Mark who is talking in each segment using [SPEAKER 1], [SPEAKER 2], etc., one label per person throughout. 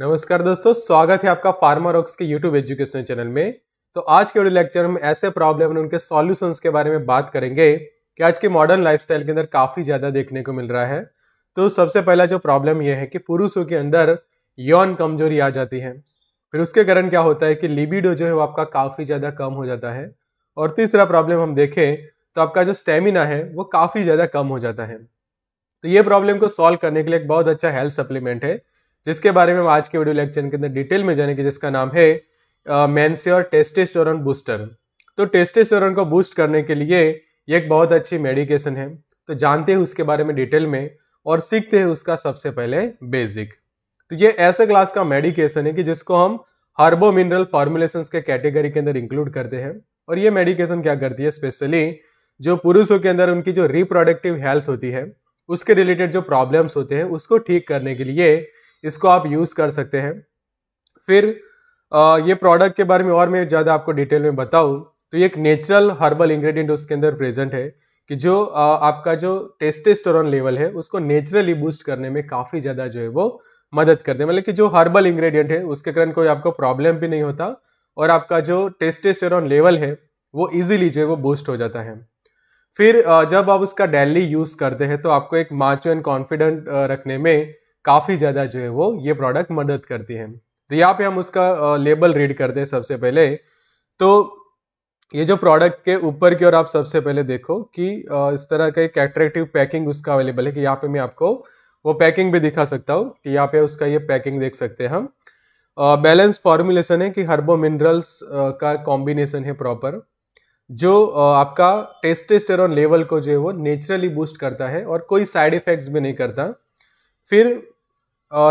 [SPEAKER 1] नमस्कार दोस्तों स्वागत है आपका रॉक्स के यूट्यूब एजुकेशनल चैनल में तो आज के लेक्चर में ऐसे प्रॉब्लम उनके सॉल्यूशंस के बारे में बात करेंगे कि आज के मॉडर्न लाइफस्टाइल के अंदर काफ़ी ज़्यादा देखने को मिल रहा है तो सबसे पहला जो प्रॉब्लम यह है कि पुरुषों के अंदर यौन कमजोरी आ जाती है फिर उसके कारण क्या होता है कि लिबिडो जो है वो आपका काफ़ी ज़्यादा कम हो जाता है और तीसरा प्रॉब्लम हम देखें तो आपका जो स्टेमिना है वो काफ़ी ज़्यादा कम हो जाता है तो ये प्रॉब्लम को सॉल्व करने के लिए एक बहुत अच्छा हेल्थ सप्लीमेंट है जिसके बारे में हम आज के वीडियो लेक्चर के अंदर डिटेल में जानेंगे जिसका नाम है मैनस्योर टेस्टेस्टोरन बूस्टर तो टेस्टेस्टोरन को बूस्ट करने के लिए ये एक बहुत अच्छी मेडिकेशन है तो जानते हैं उसके बारे में डिटेल में और सीखते हैं उसका सबसे पहले बेसिक तो ये ऐसे क्लास का मेडिकेशन है कि जिसको हम हर्बो मिनरल फार्मुलेशन के कैटेगरी के अंदर इंक्लूड करते हैं और ये मेडिकेशन क्या करती है स्पेशली जो पुरुषों के अंदर उनकी जो रिप्रोडक्टिव हेल्थ होती है उसके रिलेटेड जो प्रॉब्लम्स होते हैं उसको ठीक करने के लिए इसको आप यूज़ कर सकते हैं फिर आ, ये प्रोडक्ट के बारे में और मैं ज़्यादा आपको डिटेल में बताऊँ तो ये एक नेचुरल हर्बल इंग्रेडिएंट उसके अंदर प्रेजेंट है कि जो आ, आपका जो टेस्टेस्टोरॉन लेवल है उसको नेचुरली बूस्ट करने में काफ़ी ज़्यादा जो है वो मदद करते हैं मतलब कि जो हर्बल इंग्रेडिएंट है उसके कारण कोई आपको प्रॉब्लम भी नहीं होता और आपका जो टेस्टेस्टोरन लेवल है वो ईजिली जो है वो बूस्ट हो जाता है फिर जब आप उसका डेली यूज़ करते हैं तो आपको एक माचो एंड कॉन्फिडेंट रखने में काफ़ी ज़्यादा जो है वो ये प्रोडक्ट मदद करती है तो यहाँ पे हम उसका लेबल रीड करते हैं सबसे पहले तो ये जो प्रोडक्ट के ऊपर की ओर आप सबसे पहले देखो कि इस तरह का एक एट्रेक्टिव पैकिंग उसका अवेलेबल है कि यहाँ पे मैं आपको वो पैकिंग भी दिखा सकता हूँ कि यहाँ पे उसका ये पैकिंग देख सकते हैं हम बैलेंस फॉर्मुलेशन है कि हर्बो मिनरल्स का कॉम्बिनेशन है प्रॉपर जो आपका टेस्टेस्टेरॉन लेवल को जो है वो नेचुरली बूस्ट करता है और कोई साइड इफेक्ट्स भी नहीं करता फिर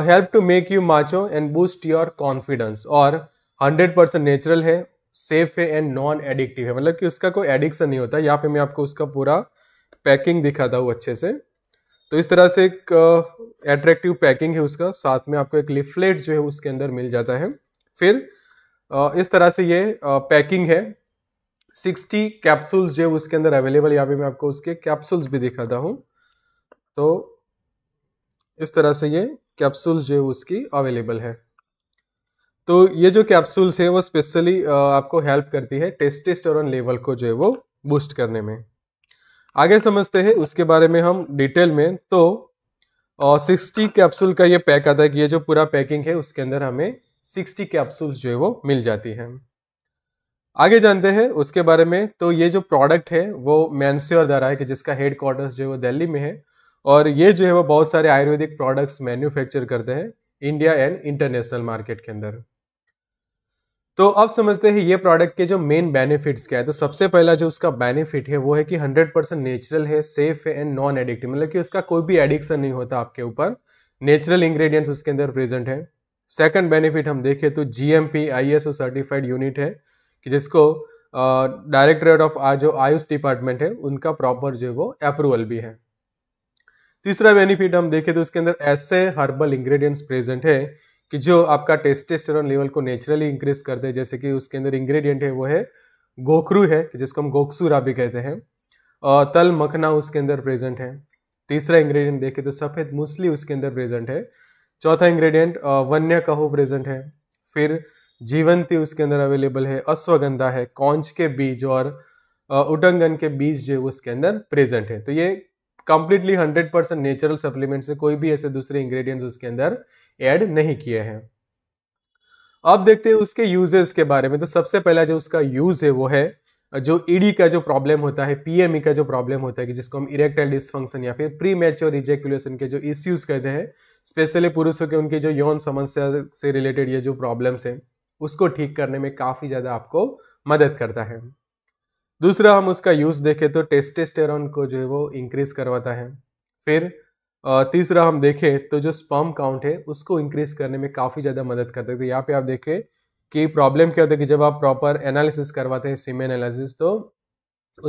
[SPEAKER 1] help to make you macho and boost your confidence और हंड्रेड परसेंट नेचुरल है सेफ है एंड नॉन एडिक्टिव है मतलब कि उसका कोई एडिक्शन नहीं होता यहाँ पे मैं आपको उसका पूरा पैकिंग दिखाता हूँ अच्छे से तो इस तरह से एक अट्रैक्टिव uh, पैकिंग है उसका साथ में आपको एक लिफलेट जो है उसके अंदर मिल जाता है फिर uh, इस तरह से ये पैकिंग uh, है सिक्सटी कैप्सूल्स जो है उसके अंदर अवेलेबल यहाँ पे मैं आपको उसके कैप्सूल्स भी दिखाता हूँ तो इस तरह से ये कैप्सूल्स जो है उसकी अवेलेबल है तो ये जो कैप्सूल्स है वो स्पेशली आपको हेल्प करती है टेस्टेस्टोरन लेवल को जो है वो बूस्ट करने में आगे समझते हैं उसके बारे में हम डिटेल में तो सिक्सटी कैप्सूल का ये पैक आता है कि ये जो पूरा पैकिंग है उसके अंदर हमें सिक्सटी कैप्सूल्स जो है वो मिल जाती हैं आगे जानते हैं उसके बारे में तो ये जो प्रोडक्ट है वो मैनस्योर द्वारा है कि जिसका हेड क्वार्टर्स जो है वो दिल्ली में है और ये जो है वो बहुत सारे आयुर्वेदिक प्रोडक्ट्स मैन्युफैक्चर करते हैं इंडिया एंड इंटरनेशनल मार्केट के अंदर तो अब समझते हैं ये प्रोडक्ट के जो मेन बेनिफिट्स क्या है तो सबसे पहला जो उसका बेनिफिट है वो है कि 100 परसेंट नेचुरल है सेफ है एंड नॉन एडिक्टिव मतलब कि उसका कोई भी एडिक्शन नहीं होता आपके ऊपर नेचुरल इंग्रेडिएंट्स उसके अंदर प्रेजेंट है सेकंड बेनिफिट हम देखें तो G M P I S O certified unit है कि जिसको डायरेक्टरेट ऑफ जो आयुष डिपार्टमेंट है उनका प्रॉपर जो है वो अप्रूवल भी है तीसरा बेनिफिट हम देखें तो इसके अंदर ऐसे हर्बल इंग्रेडिएंट्स प्रेजेंट है कि जो आपका टेस्टेस्टेरोन लेवल को नेचुरली इंक्रीज कर दे जैसे कि उसके अंदर इंग्रेडिएंट है वो है गोखरू है जिसको हम गोक्सूरा भी कहते हैं और तल मखना उसके अंदर प्रेजेंट है तीसरा इंग्रेडिएंट देखें तो सफ़ेद मूसली उसके अंदर प्रेजेंट है चौथा इंग्रेडिएंट वन्य कहो प्रेजेंट है फिर जीवंती उसके अंदर अवेलेबल है अश्वगंधा है कौंच के बीज और उटंगन के बीज जो है उसके अंदर प्रेजेंट है तो ये कंप्लीटली 100 परसेंट नेचुरल सप्लीमेंट से कोई भी ऐसे दूसरे इंग्रेडिएंट्स उसके अंदर ऐड नहीं किए हैं अब देखते हैं उसके यूजेस के बारे में तो सबसे पहला जो उसका यूज है वो है जो ईडी e का जो प्रॉब्लम होता है पीएमई e का जो प्रॉब्लम होता है कि जिसको हम इरेक्टाइल डिस्फंक्शन या फिर प्री मैच्योर इजेकुलेशन के जो इश्यूज कहते हैं स्पेशली पुरुषों के उनकी जो यौन समस्या से रिलेटेड ये जो प्रॉब्लम्स हैं उसको ठीक करने में काफ़ी ज़्यादा आपको मदद करता है दूसरा हम उसका यूज़ देखें तो टेस्टेस्टेरॉन को जो है वो इंक्रीज़ करवाता है फिर तीसरा हम देखें तो जो स्पर्म काउंट है उसको इंक्रीज़ करने में काफ़ी ज़्यादा मदद करते हैं तो यहाँ पे आप देखें कि प्रॉब्लम क्या होता है कि जब आप प्रॉपर एनालिसिस करवाते हैं सिम एनालिसिस तो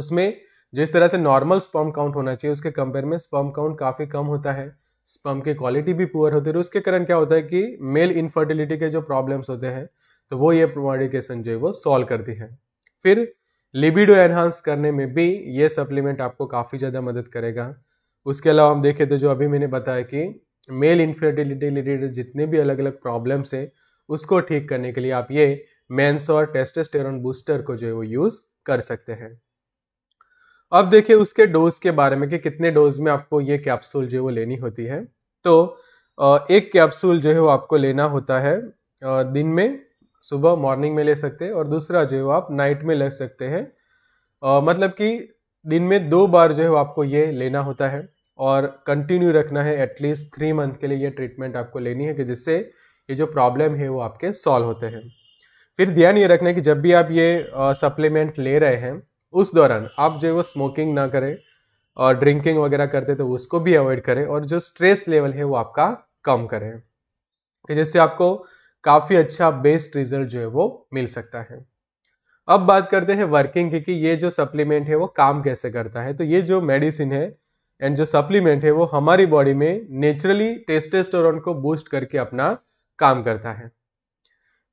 [SPEAKER 1] उसमें जिस तरह से नॉर्मल स्पर्म काउंट होना चाहिए उसके कंपेयर में स्पर्म काउंट काफ़ी कम होता है स्पर्म की क्वालिटी भी पुअर होती है उसके कारण क्या होता है कि मेल इनफर्टिलिटी के जो प्रॉब्लम्स होते हैं तो वो ये मॉडिकेशन जो है वो सॉल्व करती है फिर लिबिडो एनहांस करने में भी ये सप्लीमेंट आपको काफ़ी ज़्यादा मदद करेगा उसके अलावा हम देखें तो जो अभी मैंने बताया कि मेल इन्फर्टिलिटी रिलेटेड जितने भी अलग अलग प्रॉब्लम्स है उसको ठीक करने के लिए आप ये मैंस और टेस्टोस्टेरोन बूस्टर को जो है वो यूज़ कर सकते हैं अब देखिए उसके डोज के बारे में कि कितने डोज में आपको ये कैप्सूल जो है वो लेनी होती है तो एक कैप्सूल जो है वो आपको लेना होता है दिन में सुबह मॉर्निंग में ले सकते हैं और दूसरा जो है वो आप नाइट में ले सकते हैं मतलब कि दिन में दो बार जो है वो आपको ये लेना होता है और कंटिन्यू रखना है एटलीस्ट थ्री मंथ के लिए ये ट्रीटमेंट आपको लेनी है कि जिससे ये जो प्रॉब्लम है वो आपके सॉल्व होते हैं फिर ध्यान ये रखना है कि जब भी आप ये सप्लीमेंट ले रहे हैं उस दौरान आप जो है वो स्मोकिंग ना करें और ड्रिंकिंग वगैरह करते तो उसको भी अवॉइड करें और जो स्ट्रेस लेवल है वो आपका कम करें कि जिससे आपको काफ़ी अच्छा बेस्ट रिजल्ट जो है वो मिल सकता है अब बात करते हैं वर्किंग की कि ये जो सप्लीमेंट है वो काम कैसे करता है तो ये जो मेडिसिन है एंड जो सप्लीमेंट है वो हमारी बॉडी में नेचुरली टेस्टेस्टोरॉन को बूस्ट करके अपना काम करता है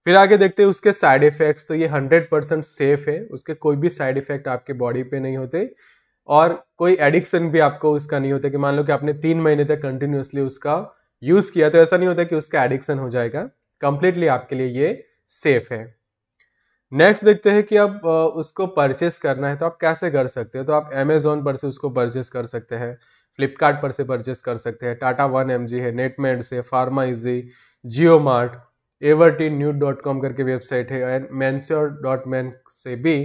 [SPEAKER 1] फिर आगे देखते हैं उसके साइड इफेक्ट्स तो ये हंड्रेड परसेंट सेफ है उसके कोई भी साइड इफेक्ट आपके बॉडी पे नहीं होते और कोई एडिक्शन भी आपको उसका नहीं होता कि मान लो कि आपने तीन महीने तक कंटिन्यूसली उसका यूज़ किया तो ऐसा नहीं होता कि उसका एडिक्शन हो जाएगा कंप्लीटली आपके लिए ये सेफ है नेक्स्ट देखते हैं कि अब उसको परचेस करना है तो आप कैसे कर सकते हैं तो आप अमेजोन पर से उसको परचेस कर सकते हैं फ्लिपकार्ट पर से परचेस कर सकते हैं टाटा वन एम है नेटमेड से pharma easy Jio mart Everteen news dot com करके वेबसाइट है एंड मैनस्योर डॉट मैन से भी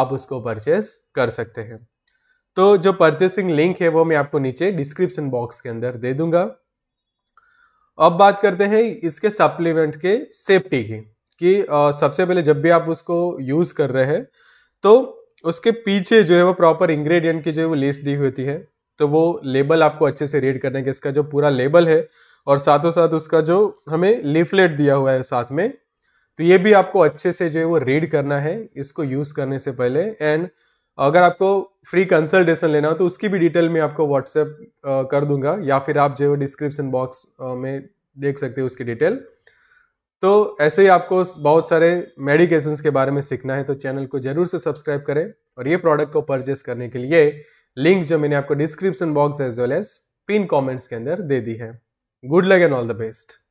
[SPEAKER 1] आप उसको परचेस कर सकते हैं तो जो परचेसिंग लिंक है वो मैं आपको नीचे डिस्क्रिप्शन बॉक्स के अंदर दे दूंगा अब बात करते हैं इसके सप्लीमेंट के सेफ्टी की कि आ, सबसे पहले जब भी आप उसको यूज़ कर रहे हैं तो उसके पीछे जो है वो प्रॉपर इंग्रेडिएंट की जो है वो लिस्ट दी होती है तो वो लेबल आपको अच्छे से रीड करने के इसका जो पूरा लेबल है और साथों साथ उसका जो हमें लिफलेट दिया हुआ है साथ में तो ये भी आपको अच्छे से जो है वो रीड करना है इसको यूज़ करने से पहले एंड अगर आपको फ्री कंसल्टेशन लेना हो तो उसकी भी डिटेल में आपको व्हाट्सएप कर दूंगा या फिर आप जो डिस्क्रिप्शन बॉक्स में देख सकते हो उसकी डिटेल तो ऐसे ही आपको बहुत सारे मेडिकेशंस के बारे में सीखना है तो चैनल को जरूर से सब्सक्राइब करें और ये प्रोडक्ट को परचेस करने के लिए लिंक जो मैंने आपको description box as well as pin comments के अंदर दे दी है good luck and all the best